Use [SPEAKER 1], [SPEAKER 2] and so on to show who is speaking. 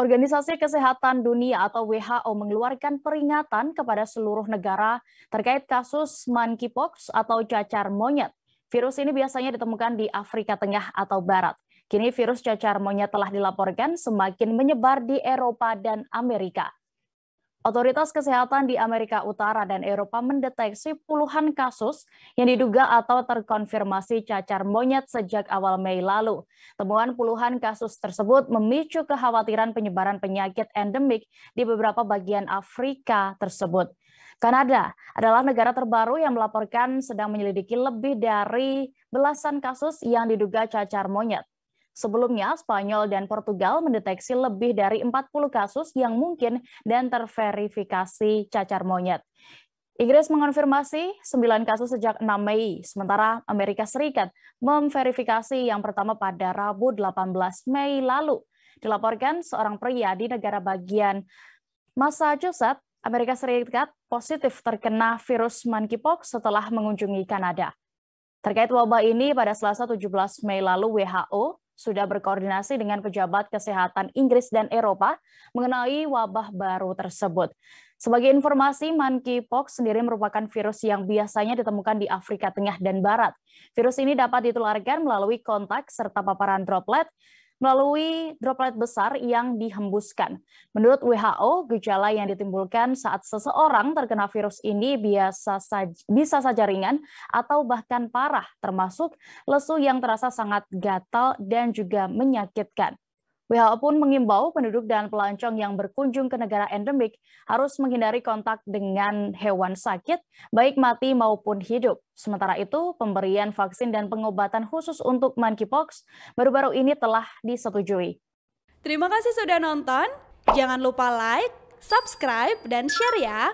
[SPEAKER 1] Organisasi Kesehatan Dunia atau WHO mengeluarkan peringatan kepada seluruh negara terkait kasus monkeypox atau cacar monyet. Virus ini biasanya ditemukan di Afrika Tengah atau Barat. Kini virus cacar monyet telah dilaporkan semakin menyebar di Eropa dan Amerika. Otoritas kesehatan di Amerika Utara dan Eropa mendeteksi puluhan kasus yang diduga atau terkonfirmasi cacar monyet sejak awal Mei lalu. Temuan puluhan kasus tersebut memicu kekhawatiran penyebaran penyakit endemik di beberapa bagian Afrika tersebut. Kanada adalah negara terbaru yang melaporkan sedang menyelidiki lebih dari belasan kasus yang diduga cacar monyet. Sebelumnya, Spanyol dan Portugal mendeteksi lebih dari 40 kasus yang mungkin dan terverifikasi cacar monyet. Inggris mengonfirmasi 9 kasus sejak 6 Mei, sementara Amerika Serikat memverifikasi yang pertama pada Rabu 18 Mei lalu. Dilaporkan seorang pria di negara bagian Massachusetts, Amerika Serikat positif terkena virus monkeypox setelah mengunjungi Kanada. Terkait wabah ini, pada Selasa 17 Mei lalu WHO sudah berkoordinasi dengan pejabat kesehatan Inggris dan Eropa mengenai wabah baru tersebut. Sebagai informasi, monkeypox sendiri merupakan virus yang biasanya ditemukan di Afrika Tengah dan Barat. Virus ini dapat ditularkan melalui kontak serta paparan droplet melalui droplet besar yang dihembuskan. Menurut WHO, gejala yang ditimbulkan saat seseorang terkena virus ini biasa saj bisa saja ringan atau bahkan parah, termasuk lesu yang terasa sangat gatal dan juga menyakitkan. WHO pun mengimbau penduduk dan pelancong yang berkunjung ke negara endemik harus menghindari kontak dengan hewan sakit, baik mati maupun hidup. Sementara itu, pemberian vaksin dan pengobatan khusus untuk monkeypox baru-baru ini telah disetujui. Terima kasih sudah nonton. Jangan lupa like, subscribe, dan share ya.